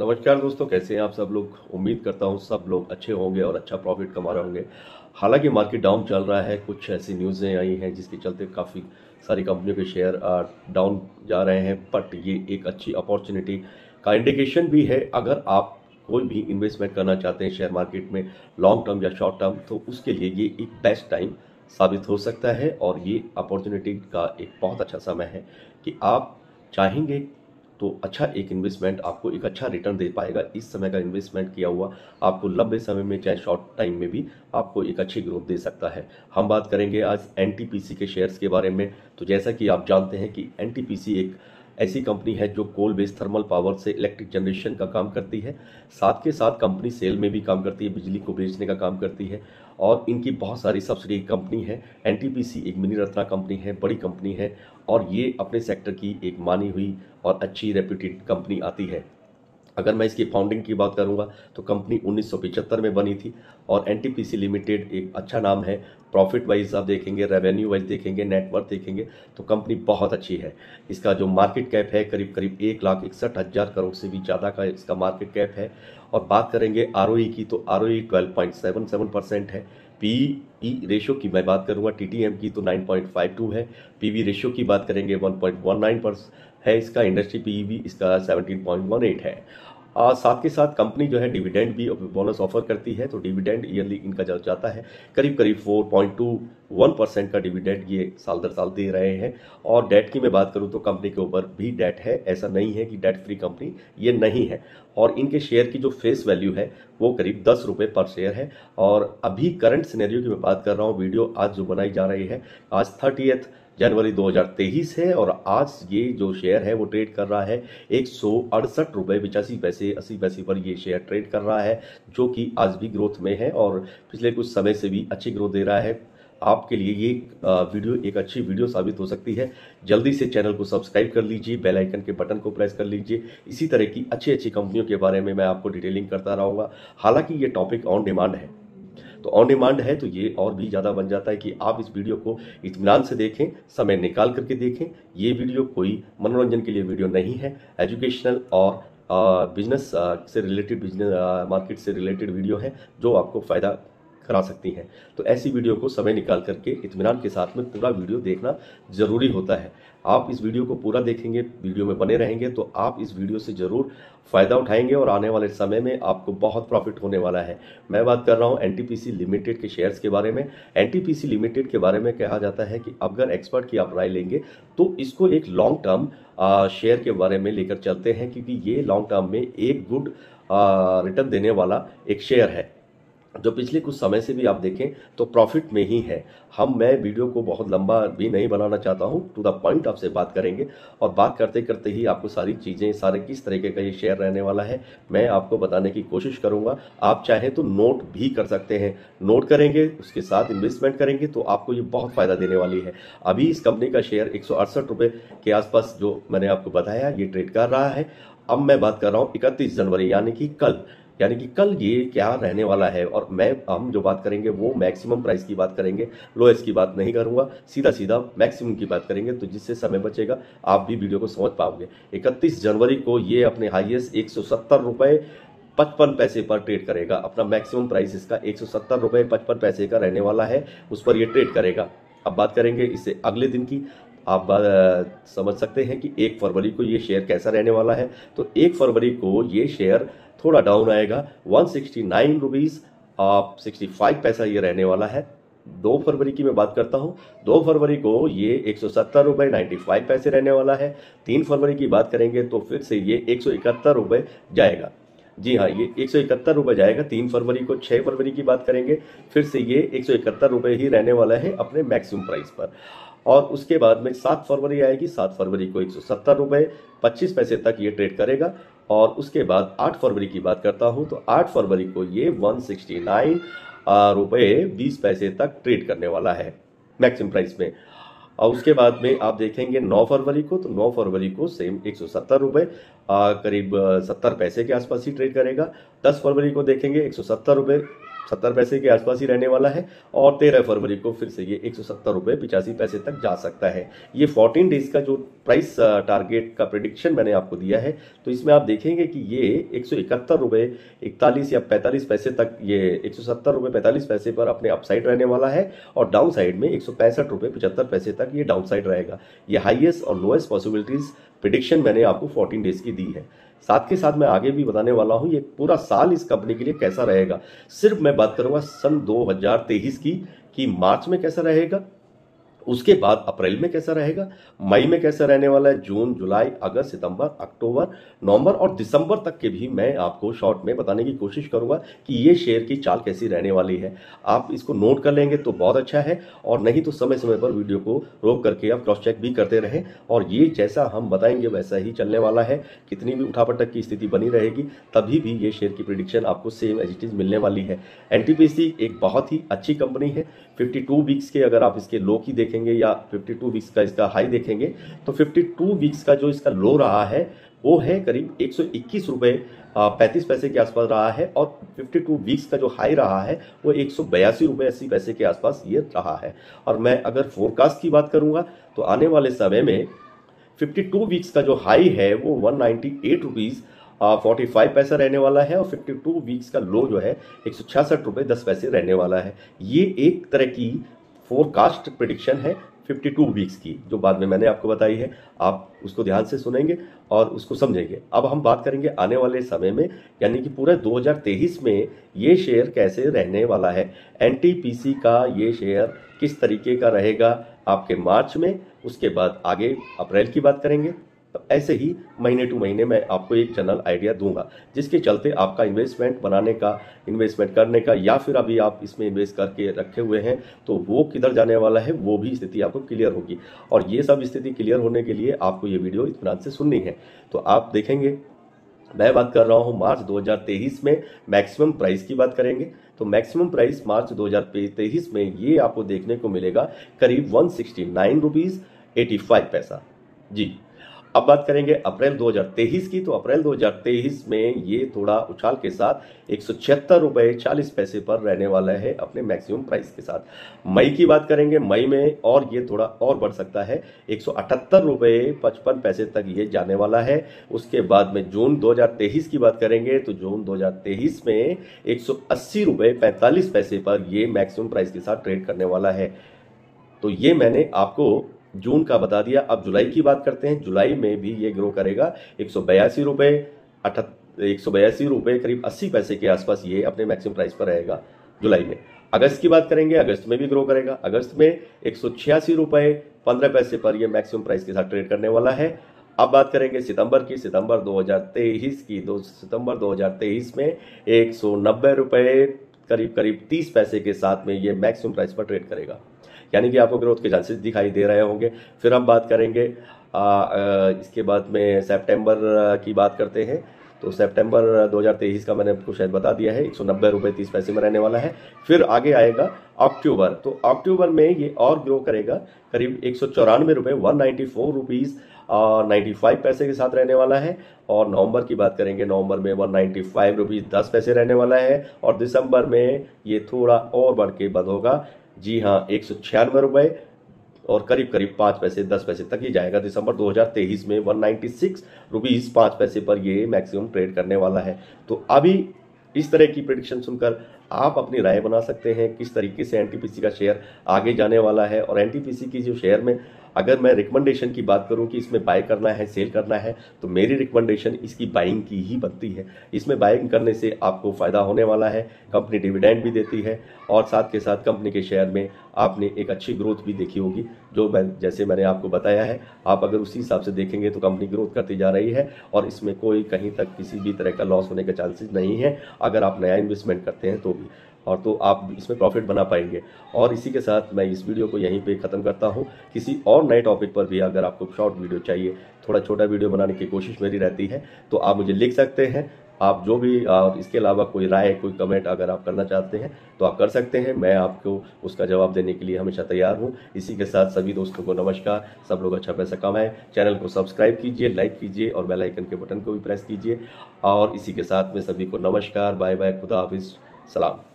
नमस्कार दोस्तों कैसे हैं आप सब लोग उम्मीद करता हूँ सब लोग अच्छे होंगे और अच्छा प्रॉफिट कमा रहे होंगे हालांकि मार्केट डाउन चल रहा है कुछ ऐसी न्यूज़ें आई हैं जिसके चलते काफ़ी सारी कंपनियों के शेयर डाउन जा रहे हैं बट ये एक अच्छी अपॉर्चुनिटी का इंडिकेशन भी है अगर आप कोई भी इन्वेस्टमेंट करना चाहते हैं शेयर मार्केट में लॉन्ग टर्म या शॉर्ट टर्म तो उसके लिए ये एक बेस्ट टाइम साबित हो सकता है और ये अपॉर्चुनिटी का एक बहुत अच्छा समय है कि आप चाहेंगे तो अच्छा एक इन्वेस्टमेंट आपको एक अच्छा रिटर्न दे पाएगा इस समय का इन्वेस्टमेंट किया हुआ आपको लंबे समय में चाहे शॉर्ट टाइम में भी आपको एक अच्छी ग्रोथ दे सकता है हम बात करेंगे आज एन के शेयर्स के बारे में तो जैसा कि आप जानते हैं कि एन एक ऐसी कंपनी है जो कोल बेस्ड थर्मल पावर से इलेक्ट्रिक जनरेशन का काम करती है साथ के साथ कंपनी सेल में भी काम करती है बिजली को बेचने का काम करती है और इनकी बहुत सारी सब्सिडी कंपनी है एन एक मिनी रत्ना कंपनी है बड़ी कंपनी है और ये अपने सेक्टर की एक मानी हुई और अच्छी रेप्यूटेड कंपनी आती है अगर मैं इसकी फाउंडिंग की बात करूंगा तो कंपनी उन्नीस में बनी थी और एन लिमिटेड एक अच्छा नाम है प्रॉफिट वाइज आप देखेंगे रेवेन्यू वाइज देखेंगे नेटवर्क देखेंगे तो कंपनी बहुत अच्छी है इसका जो मार्केट कैप है करीब करीब एक लाख इकसठ हज़ार करोड़ से भी ज़्यादा का इसका मार्केट कैप है और बात करेंगे आर e की तो R O twelve point seven seven percent है पी ई रेशो की मैं बात करूंगा टी टी एम की तो नाइन पॉइंट फाइव टू है पी वी रेशो की बात करेंगे वन पॉइंट वन नाइन है इसका इंडस्ट्री पी वी इसका सेवनटीन पॉइंट वन एट है आ, साथ के साथ कंपनी जो है डिविडेंड भी बोनस ऑफर करती है तो डिविडेंड ईयरली इनका जो जाता है करीब करीब four point two one percent का डिविडेंड ये साल दर साल दे रहे हैं और डेट की मैं बात करूँ तो कंपनी के ऊपर भी डेट है ऐसा नहीं है कि डेट फ्री कंपनी ये नहीं है और इनके शेयर की जो फेस वैल्यू है वो करीब दस रुपये पर शेयर है और अभी करंट सिनेरियो की मैं बात कर रहा हूँ वीडियो आज जो बनाई जा रही है आज थर्टी जनवरी 2023 है और आज ये जो शेयर है वो ट्रेड कर रहा है एक सौ अड़सठ रुपये पचासी पैसे अस्सी पैसे पर ये शेयर ट्रेड कर रहा है जो कि आज भी ग्रोथ में है और पिछले कुछ समय से भी अच्छी ग्रोथ दे रहा है आपके लिए ये वीडियो एक अच्छी वीडियो साबित हो सकती है जल्दी से चैनल को सब्सक्राइब कर लीजिए बेल आइकन के बटन को प्रेस कर लीजिए इसी तरह की अच्छी अच्छी कंपनियों के बारे में मैं आपको डिटेलिंग करता रहूँगा हालांकि ये टॉपिक ऑन डिमांड है तो ऑन डिमांड है तो ये और भी ज़्यादा बन जाता है कि आप इस वीडियो को इतमान से देखें समय निकाल करके देखें ये वीडियो कोई मनोरंजन के लिए वीडियो नहीं है एजुकेशनल और बिजनेस से रिलेटेड बिजनेस मार्केट से रिलेटेड वीडियो है जो आपको फ़ायदा करा सकती हैं तो ऐसी वीडियो को समय निकाल करके इतमान के साथ में पूरा वीडियो देखना ज़रूरी होता है आप इस वीडियो को पूरा देखेंगे वीडियो में बने रहेंगे तो आप इस वीडियो से ज़रूर फ़ायदा उठाएंगे और आने वाले समय में आपको बहुत प्रॉफिट होने वाला है मैं बात कर रहा हूँ एनटीपीसी लिमिटेड के शेयर्स के बारे में एनटीपीसी लिमिटेड के बारे में कहा जाता है कि अगर एक्सपर्ट की आप राय लेंगे तो इसको एक लॉन्ग टर्म शेयर के बारे में लेकर चलते हैं क्योंकि ये लॉन्ग टर्म में एक गुड रिटर्न देने वाला एक शेयर है जो पिछले कुछ समय से भी आप देखें तो प्रॉफिट में ही है हम मैं वीडियो को बहुत लंबा भी नहीं बनाना चाहता हूं टू द पॉइंट आपसे बात करेंगे और बात करते करते ही आपको सारी चीज़ें सारे किस तरीके का ये शेयर रहने वाला है मैं आपको बताने की कोशिश करूंगा आप चाहें तो नोट भी कर सकते हैं नोट करेंगे उसके साथ इन्वेस्टमेंट करेंगे तो आपको ये बहुत फ़ायदा देने वाली है अभी इस कंपनी का शेयर एक के आसपास जो मैंने आपको बताया ये ट्रेड कर रहा है अब मैं बात कर रहा हूँ इकतीस जनवरी यानी कि कल यानी कि कल ये क्या रहने वाला है और मैं हम जो बात करेंगे वो मैक्सिमम प्राइस की बात करेंगे लोएस्ट की बात नहीं करूँगा सीधा सीधा मैक्सिमम की बात करेंगे तो जिससे समय बचेगा आप भी वीडियो को समझ पाओगे इकतीस जनवरी को ये अपने हाइएस्ट एक सौ पचपन पैसे पर ट्रेड करेगा अपना मैक्सिमम प्राइस इसका एक सौ सत्तर रुपये पचपन पैसे का रहने वाला है उस पर यह ट्रेड करेगा अब बात करेंगे इससे अगले दिन की आप समझ सकते हैं कि एक फरवरी को ये शेयर कैसा रहने वाला है तो एक फरवरी को ये शेयर थोड़ा डाउन आएगा वन सिक्सटी नाइन रुपीज़ आप सिक्सटी फाइव पैसा ये रहने वाला है दो फरवरी की मैं बात करता हूँ दो फरवरी को ये एक सौ सत्तर रुपये नाइन्टी फाइव पैसे रहने वाला है तीन फरवरी की बात करेंगे तो फिर से ये एक सौ इकहत्तर रुपये जाएगा जी हाँ ये एक सौ इकहत्तर रुपये जाएगा तीन फरवरी को छः फरवरी की बात करेंगे फिर से ये एक सौ इकहत्तर रुपये ही रहने वाला है अपने मैक्सिमम प्राइस पर और उसके बाद में सात फरवरी आएगी सात फरवरी को एक सौ सत्तर रुपये पच्चीस पैसे तक ये ट्रेड करेगा और उसके बाद आठ फरवरी की बात करता हूँ तो आठ फरवरी को ये वन सिक्सटी नाइन रुपये बीस पैसे तक ट्रेड करने वाला है मैक्सिमम प्राइस में और उसके बाद में आप देखेंगे 9 फरवरी को तो 9 फरवरी को सेम एक सौ सत्तर रुपये करीब 70 पैसे के आसपास ही ट्रेड करेगा 10 फरवरी को देखेंगे एक सौ सत्तर रुपये सत्तर पैसे के आसपास ही रहने वाला है और तेरह फरवरी को फिर से ये एक सौ सत्तर रुपये पिचासी पैसे तक जा सकता है ये फोर्टीन डेज का जो प्राइस टारगेट uh, का प्रडिक्शन मैंने आपको दिया है तो इसमें आप देखेंगे कि ये एक सौ इकहत्तर रुपये इकतालीस या पैंतालीस पैसे तक ये एक सौ सत्तर रुपये पैंतालीस पैसे पर अपने अपसाइड रहने वाला है और डाउन साइड में एक सौ पैंसठ रुपये पचहत्तर पैसे तक ये डाउन साइड रहेगा ये हाइएस्ट और लोएस्ट पॉसिबिलिटीज़ प्रडिक्शन मैंने आपको फोर्टीन डेज़ की दी है साथ के साथ मैं आगे भी बताने वाला हूँ ये पूरा साल इस कंपनी के लिए कैसा रहेगा सिर्फ मैं बात करूँगा सन दो की कि मार्च में कैसा रहेगा उसके बाद अप्रैल में कैसा रहेगा मई में कैसा रहने वाला है जून जुलाई अगस्त सितंबर अक्टूबर नवंबर और दिसंबर तक के भी मैं आपको शॉर्ट में बताने की कोशिश करूंगा कि ये शेयर की चाल कैसी रहने वाली है आप इसको नोट कर लेंगे तो बहुत अच्छा है और नहीं तो समय समय पर वीडियो को रोक करके आप क्रॉस चेक भी करते रहें और ये जैसा हम बताएंगे वैसा ही चलने वाला है कितनी भी उठापटक की स्थिति बनी रहेगी तभी भी ये शेयर की प्रिडिक्शन आपको सेम एज इट इज़ मिलने वाली है एन एक बहुत ही अच्छी कंपनी है फिफ्टी वीक्स के अगर आप इसके लो की देखें देखेंगे या 52 वीक्स का इसका हाई देखेंगे तो 52 वीक्स का जो इसका लो रहा है वो है करीब एक सौ इक्कीस रुपये पैंतीस पैसे के आसपास रहा है और 52 वीक्स का जो हाई रहा है वो एक सौ बयासी रुपये अस्सी पैसे के आसपास ये रहा है और मैं अगर फोरकास्ट की बात करूँगा तो आने वाले समय में 52 वीक्स का जो हाई है वो वन नाइन्टी फोर्टी फाइव पैसा रहने वाला है और फिफ्टी टू वीक्स का लो जो है एक सौ छियासठ रुपये दस पैसे रहने वाला है ये एक तरह की फोरकास्ट प्रिडिक्शन है 52 वीक्स की जो बाद में मैंने आपको बताई है आप उसको ध्यान से सुनेंगे और उसको समझेंगे अब हम बात करेंगे आने वाले समय में यानी कि पूरे 2023 में ये शेयर कैसे रहने वाला है एन का ये शेयर किस तरीके का रहेगा आपके मार्च में उसके बाद आगे अप्रैल की बात करेंगे तो ऐसे ही महीने टू महीने मैं आपको एक जनरल आइडिया दूंगा जिसके चलते आपका इन्वेस्टमेंट बनाने का इन्वेस्टमेंट करने का या फिर अभी आप इसमें इन्वेस्ट करके रखे हुए हैं तो वो किधर जाने वाला है वो भी स्थिति आपको क्लियर होगी और ये सब स्थिति क्लियर होने के लिए आपको ये वीडियो इतमान से सुननी है तो आप देखेंगे मैं बात कर रहा हूँ मार्च दो में मैक्सिमम प्राइस की बात करेंगे तो मैक्सिमम प्राइस मार्च दो में ये आपको देखने को मिलेगा करीब one sixty nine rupees eighty five पैसा जी अब बात करेंगे अप्रैल 2023 की तो अप्रैल 2023 में ये थोड़ा उछाल के साथ एक सौ रुपये चालीस पैसे पर रहने वाला है अपने मैक्सिमम प्राइस के साथ मई की बात करेंगे मई में और ये थोड़ा और बढ़ सकता है एक सौ रुपये पचपन पैसे तक ये जाने वाला है उसके बाद में जून 2023 की बात करेंगे तो जून 2023 में एक सौ रुपये पैंतालीस पैसे पर ये मैक्सिमम प्राइस के साथ ट्रेड करने वाला है तो ये मैंने आपको जून का बता दिया अब जुलाई की बात करते हैं जुलाई में भी ये ग्रो करेगा एक सौ बयासी रुपये एक सौ बयासी रुपये करीब अस्सी पैसे के आसपास ये अपने मैक्सिमम प्राइस पर रहेगा जुलाई में अगस्त की बात करेंगे अगस्त में भी ग्रो करेगा अगस्त में एक सौ छियासी रुपये पंद्रह पैसे पर यह मैक्सिमम प्राइस के साथ ट्रेड करने वाला है अब बात करेंगे सितंबर की सितंबर 2023 की दो सितंबर 2023 में एक सौ नब्बे रुपये करीब करीब तीस पैसे के साथ में ये मैक्सिमम प्राइस पर ट्रेड करेगा यानी कि आपको ग्रोथ के चांसेस दिखाई दे रहे होंगे फिर हम बात करेंगे आ, इसके बाद में सेप्टेम्बर की बात करते हैं तो सेप्टेम्बर 2023 का मैंने आपको शायद बता दिया है एक सौ नब्बे रुपये तीस पैसे में रहने वाला है फिर आगे आएगा अक्टूबर तो अक्टूबर में ये और ग्रो करेगा करीब एक सौ चौरानवे रुपये one ninety four rupees ninety five पैसे के साथ रहने वाला है और नवंबर की बात करेंगे नवंबर में वन नाइन्टी फाइव रुपीज़ दस पैसे रहने वाला है और दिसंबर में ये थोड़ा और बढ़ के बंद होगा जी हाँ एक सौ छियानवे रुपए और करीब करीब पाँच पैसे दस पैसे तक ही जाएगा दिसंबर 2023 में वन नाइन्टी सिक्स रुपीज़ पाँच पैसे पर ये मैक्सिमम ट्रेड करने वाला है तो अभी इस तरह की प्रडिक्शन सुनकर आप अपनी राय बना सकते हैं किस तरीके से एनटीपीसी का शेयर आगे जाने वाला है और एनटीपीसी की जो शेयर में अगर मैं रिकमेंडेशन की बात करूं कि इसमें बाय करना है सेल करना है तो मेरी रिकमेंडेशन इसकी बाइंग की ही बनती है इसमें बाइंग करने से आपको फ़ायदा होने वाला है कंपनी डिविडेंड भी देती है और साथ के साथ कंपनी के शेयर में आपने एक अच्छी ग्रोथ भी देखी होगी जो मैं जैसे मैंने आपको बताया है आप अगर उसी हिसाब से देखेंगे तो कंपनी ग्रोथ करती जा रही है और इसमें कोई कहीं तक किसी भी तरह का लॉस होने का चांसेस नहीं है अगर आप नया इन्वेस्टमेंट करते हैं तो भी और तो आप इसमें प्रॉफिट बना पाएंगे और इसी के साथ मैं इस वीडियो को यहीं पे ख़त्म करता हूँ किसी और नए टॉपिक पर भी अगर आपको शॉर्ट वीडियो चाहिए थोड़ा छोटा वीडियो बनाने की कोशिश मेरी रहती है तो आप मुझे लिख सकते हैं आप जो भी इसके अलावा कोई राय कोई कमेंट अगर आप करना चाहते हैं तो आप कर सकते हैं मैं आपको उसका जवाब देने के लिए हमेशा तैयार हूँ इसी के साथ सभी दोस्तों को नमस्कार सब लोग अच्छा पैसा कमाएं चैनल को सब्सक्राइब कीजिए लाइक कीजिए और बेल आइकन के बटन को भी प्रेस कीजिए और इसी के साथ में सभी को नमस्कार बाय बाय खुदा हाफिज़ सलाम